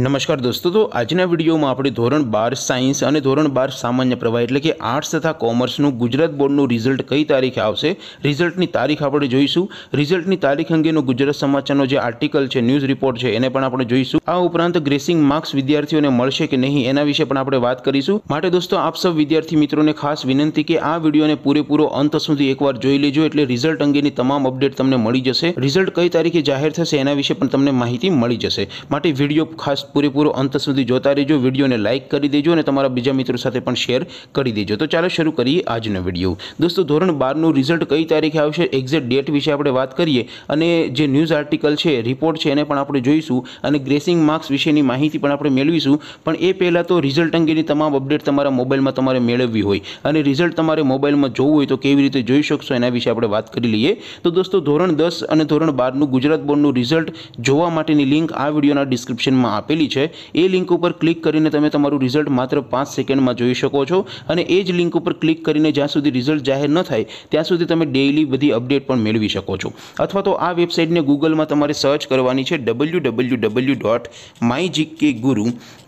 નમસ્કાર દોસ્તો તો આજના વિડીયોમાં આપણે ધોરણ બાર સાયન્સ અને ધોરણ બાર સામાન્ય પ્રવાહ એટલે કે આર્ટ્સ તથા કોમર્સનું ગુજરાત બોર્ડનું રિઝલ્ટ કઈ તારીખે આવશે રિઝલ્ટની તારીખ આપણે જોઈશું રિઝલ્ટની તારીખ અંગેનો ગુજરાત સમાચારનો જે આર્ટિકલ છે ન્યૂઝ રિપોર્ટ છે એને પણ આપણે જોઈશું આ ઉપરાંત ગ્રેસિંગ માર્ક્સ વિદ્યાર્થીઓને મળશે કે નહીં એના વિશે પણ આપણે વાત કરીશું માટે દોસ્તો આપ સૌ વિદ્યાર્થી મિત્રોને ખાસ વિનંતી કે આ વિડીયોને પૂરેપૂરો અંત સુધી એકવાર જોઈ લેજો એટલે રિઝલ્ટ અંગેની તમામ અપડેટ તમને મળી જશે રિઝલ્ટ કઈ તારીખે જાહેર થશે એના વિશે પણ તમને માહિતી મળી જશે માટે વિડીયો ખાસ ખાસ પૂરેપૂરો અંત સુધી જોતા રહેજો વિડીયોને લાઇક કરી દેજો અને તમારા બીજા મિત્રો સાથે પણ શેર કરી દેજો તો ચાલો શરૂ કરીએ આજનો વિડીયો દોસ્તો ધોરણ બારનું રિઝલ્ટ કઈ તારીખે આવશે એક્ઝેક્ટ ડેટ વિશે આપણે વાત કરીએ અને જે ન્યૂઝ આર્ટિકલ છે રિપોર્ટ છે એને પણ આપણે જોઈશું અને ગ્રેસિંગ માર્ક્સ વિશેની માહિતી પણ આપણે મેળવીશું પણ એ પહેલાં તો રિઝલ્ટ અંગેની તમામ અપડેટ તમારા મોબાઈલમાં તમારે મેળવવી હોય અને રિઝલ્ટ તમારે મોબાઈલમાં જોવું હોય તો કેવી રીતે જોઈ શકશો એના વિશે આપણે વાત કરી લઈએ તો દોસ્તો ધોરણ દસ અને ધોરણ બારનું ગુજરાત બોર્ડનું રિઝલ્ટ જોવા માટેની લિંક આ વિડીયોના ડિસ્ક્રિપ્શનમાં આપે આપેલી છે એ લિંક ઉપર ક્લિક કરીને તમે તમારું રિઝલ્ટ માત્ર પાંચ સેકન્ડમાં જોઈ શકો છો અને એ જ લિંક ઉપર ક્લિક કરીને જ્યાં સુધી રિઝલ્ટ જાહેર ન થાય ત્યાં સુધી તમે ડેઇલી બધી અપડેટ પણ મેળવી શકો છો અથવા તો આ વેબસાઇટને ગૂગલમાં તમારે સર્ચ કરવાની છે W W W dot my GK guru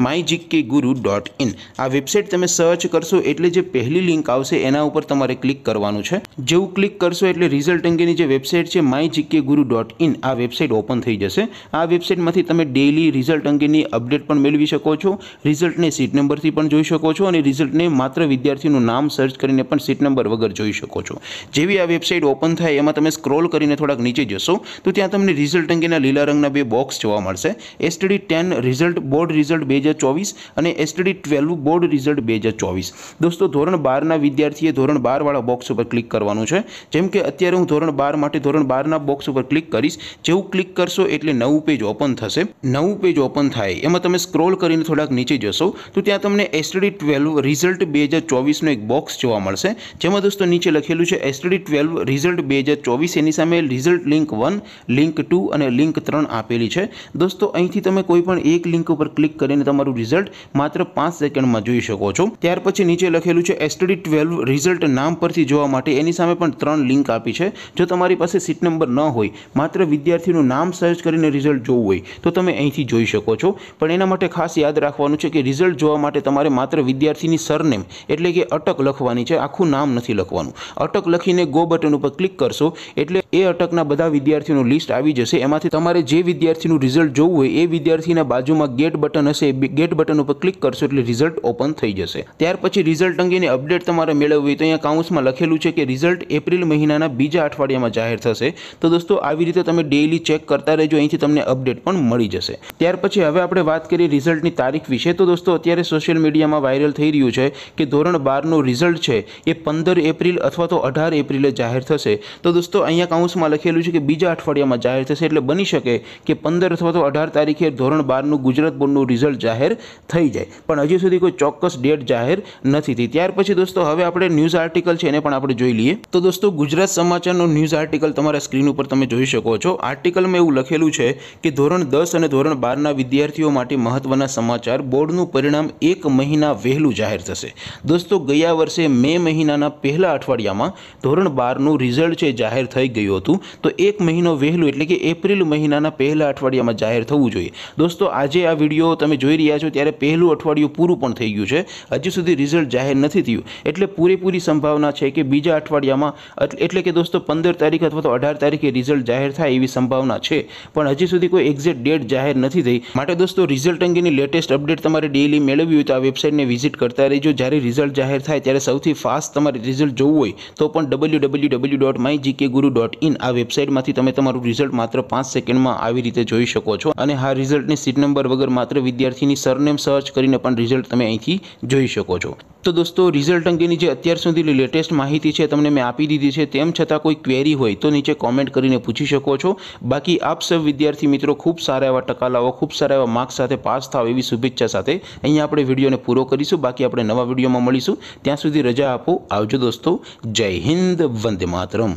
my GK guru dot in આ વેબસાઇટ તમે સર્ચ કરશો એટલે જે પહેલી લિંક આવશે એના ઉપર તમારે ક્લિક કરવાનું છે જેવું ક્લિક કરશો એટલે રિઝલ્ટ અંગેની જે વેબસાઇટ છે my GK guru dot in આ વેબસાઇટ ઓપન થઈ જશે આ વેબસાઇટમાંથી તમે ડેઇલી રિઝલ્ટ અંગેની એની અપડેટ પણ મેળવી શકો છો રિઝલ્ટને સીટ નંબરથી પણ જોઈ શકો છો અને રિઝલ્ટને માત્ર વિદ્યાર્થીનું નામ સર્ચ કરીને પણ સીટ નંબર વગર જોઈ શકો છો જેવી આ વેબસાઇટ ઓપન થાય એમાં તમે સ્ક્રોલ કરીને થોડાક નીચે જશો તો ત્યાં તમને રિઝલ્ટ અંગેના લીલા રંગના બે બોક્સ જોવા મળશે STD ten result board result બે હજાર ચોવીસ અને એસટીડી ટ્વેલ્વ બોર્ડ રિઝલ્ટ બે હજાર ચોવીસ દોસ્તો ધોરણ બારના વિદ્યાર્થીએ ધોરણ બારવાળા બોક્સ ઉપર ક્લિક કરવાનું છે જેમ કે અત્યારે હું ધોરણ બાર માટે ધોરણ બારના બોક્સ ઉપર ક્લિક કરીશ જેવું ક્લિક કરશો એટલે નવું પેજ ઓપન થશે નવું પેજ ઓપન થાય એમાં તમે સ્ક્રોલ કરીને થોડાક નીચે જશો તો ત્યાં તમને એસટડી ટ્વેલ્વ રિઝલ્ટ બે હજાર ચોવીસનો એક બોક્સ જોવા મળશે જેમાં દોસ્તો નીચે લખેલું છે એસટડી ટ્વેલ્વ રિઝલ્ટ બે હજાર ચોવીસ એની સામે result link one link two અને લિંક ત્રણ આપેલી છે દોસ્તો અહીંથી તમે કોઈ પણ એક લિંક ઉપર ક્લિક કરીને તમારું રિઝલ્ટ માત્ર પાંચ સેકન્ડમાં જોઈ શકો છો ત્યાર પછી નીચે લખેલું છે એસટડી ટ્વેલ્વ રિઝલ્ટ નામ પરથી જોવા માટે એની સામે પણ ત્રણ લિંક આપી છે જો તમારી પાસે સીટ નંબર ન હોય માત્ર વિદ્યાર્થીનું નામ સર્ચ કરીને રિઝલ્ટ જોવું હોય તો તમે અહીંથી જોઈ શકો છો છો પણ એના માટે ખાસ યાદ રાખવાનું છે કે રિઝલ્ટ જોવા માટે તમારે માત્ર વિદ્યાર્થીની સરનેમ એટલે કે અટક લખવાની છે આખું નામ નથી લખવાનું અટક લખીને ગો બટન ઉપર ક્લિક કરશો એટલે એ અટકના બધા વિદ્યાર્થીનું લિસ્ટ આવી જશે એમાંથી તમારે જે વિદ્યાર્થીનું રિઝલ્ટ જોવું હોય એ વિદ્યાર્થીના બાજુમાં ગેટ બટન હશે ગેટ બટન ઉપર ક્લિક કરશો એટલે રિઝલ્ટ ઓપન થઈ જશે ત્યાર પછી રિઝલ્ટ અંગેની અપડેટ તમારે મેળવવી હોય તો અહીંયા કાઉન્સમાં લખેલું છે કે રિઝલ્ટ એપ્રિલ મહિનાના બીજા અઠવાડિયામાં જાહેર થશે તો દોસ્તો આવી રીતે તમે ડેઇલી ચેક કરતા રહેજો અહીંથી તમને અપડેટ પણ મળી જશે ત્યાર પછી હવે આપણે વાત કરીએ રિઝલ્ટની તારીખ વિશે તો દોસ્તો અત્યારે સોશિયલ મીડિયામાં વાયરલ થઈ રહ્યું છે કે ધોરણ બારનું રિઝલ્ટ છે એ પંદર એપ્રિલ અથવા તો અઢાર એપ્રિલે જાહેર થશે તો દોસ્તો અહીંયા કાઉન્સમાં લખેલું છે કે બીજા અઠવાડિયામાં જાહેર થશે એટલે બની શકે કે પંદર અથવા તો અઢાર તારીખે ધોરણ બારનું ગુજરાત બોર્ડનું રિઝલ્ટ જાહેર થઈ જાય પણ હજી સુધી કોઈ ચોક્કસ ડેટ જાહેર નથી થઈ ત્યાર પછી દોસ્તો હવે આપણે ન્યૂઝ આર્ટિકલ છે એને પણ આપણે જોઈ લઈએ તો દોસ્તો ગુજરાત સમાચારનો ન્યૂઝ આર્ટિકલ તમારા સ્ક્રીન ઉપર તમે જોઈ શકો છો આર્ટિકલમાં એવું લખેલું છે કે ધોરણ દસ અને ધોરણ બારના વિદ્યાર્થી વિદ્યાર્થીઓ માટે મહત્વના સમાચાર બોર્ડનું પરિણામ એક મહિના વહેલું જાહેર થશે દોસ્તો ગયા વર્ષે મે મહિનાના પહેલા અઠવાડિયામાં ધોરણ બારનું રિઝલ્ટ છે જાહેર થઈ ગયું હતું તો એક મહિનો વહેલું એટલે કે એપ્રિલ મહિનાના પહેલા અઠવાડિયામાં જાહેર થવું જોઈએ દોસ્તો આજે આ વિડીયો તમે જોઈ રહ્યા છો ત્યારે પહેલું અઠવાડિયું પૂરું પણ થઈ ગયું છે હજી સુધી રિઝલ્ટ જાહેર નથી થયું એટલે પૂરેપૂરી સંભાવના છે કે બીજા અઠવાડિયામાં એટલે કે દોસ્તો પંદર તારીખ અથવા તો અઢાર તારીખે રિઝલ્ટ જાહેર થાય એવી સંભાવના છે પણ હજી સુધી કોઈ એક્ઝેક્ટ ડેટ જાહેર નથી થઈ માટે માટે દોસ્તો રિઝલ્ટ અંગેની લેટેસ્ટ અપડેટ તમારે ડેઇલી મેળવવી હોય તો આ વેબસાઇટને વિઝિટ કરતા રહેજો જ્યારે રિઝલ્ટ જાહેર થાય ત્યારે સૌથી ફાસ્ટ તમારે રિઝલ્ટ જોવું હોય તો પણ W W W dot my guru dot in આ વેબસાઇટમાંથી તમે તમારું રિઝલ્ટ માત્ર પાંચ સેકન્ડમાં આવી રીતે જોઈ શકો છો અને હા રિઝલ્ટની સીટ નંબર વગર માત્ર વિદ્યાર્થીની સરનેમ સર્ચ કરીને પણ રિઝલ્ટ તમે અહીંથી જોઈ શકો છો તો દોસ્તો રિઝલ્ટ અંગેની જે અત્યાર સુધીની લેટેસ્ટ માહિતી છે તમને મેં આપી દીધી છે તેમ છતાં કોઈ ક્વેરી હોય તો નીચે કોમેન્ટ કરીને પૂછી શકો છો બાકી આપ સૌ વિદ્યાર્થી મિત્રો ખૂબ સારા એવા ટકા લાવો ખૂબ સારા એવા એવા માર્ક્સ સાથે પાસ થાવ એવી શુભેચ્છા સાથે અહીંયા આપણે વિડીયોને પૂરો કરીશું બાકી આપણે નવા વિડીયોમાં મળીશું ત્યાં સુધી રજા આપો આવજો દોસ્તો જય હિન્દ વંદે માતરમ